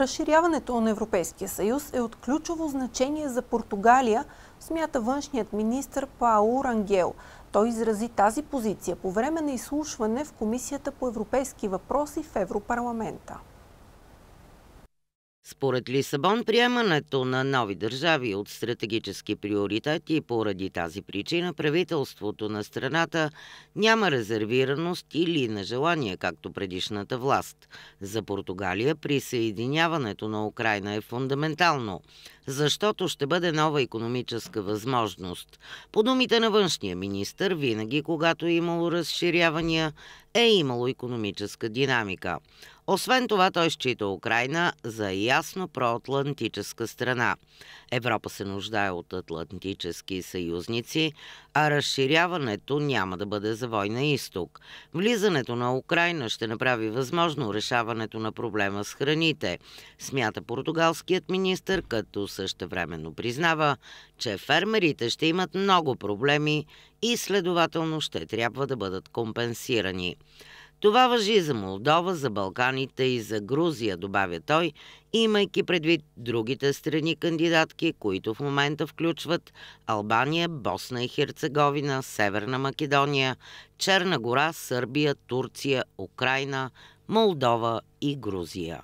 Разширяването на Европейския съюз е от ключово значение за Португалия, смята външният министр Пао Рангел. Той изрази тази позиция по време на изслушване в Комисията по европейски въпроси в Европарламента. Според Лисабон, приемането на нови държави от стратегически приоритети поради тази причина правителството на страната няма резервираност или нежелание, както предишната власт. За Португалия присъединяването на Украина е фундаментално, защото ще бъде нова економическа възможност. По думите на външния министр, винаги когато е имало разширявания, е имало економическа динамика. Освен това, той счита Украина за ясно проатлантическа страна. Европа се нуждае от атлантически съюзници, а разширяването няма да бъде за война изток. Влизането на Украина ще направи възможно решаването на проблема с храните, смята португалският министр, като същевременно признава, че фермерите ще имат много проблеми и следователно ще трябва да бъдат компенсирани. Това въжи за Молдова, за Балканите и за Грузия, добавя той, имайки предвид другите страни кандидатки, които в момента включват Албания, Босна и Херцеговина, Северна Македония, Черна гора, Сърбия, Турция, Украина, Молдова и Грузия.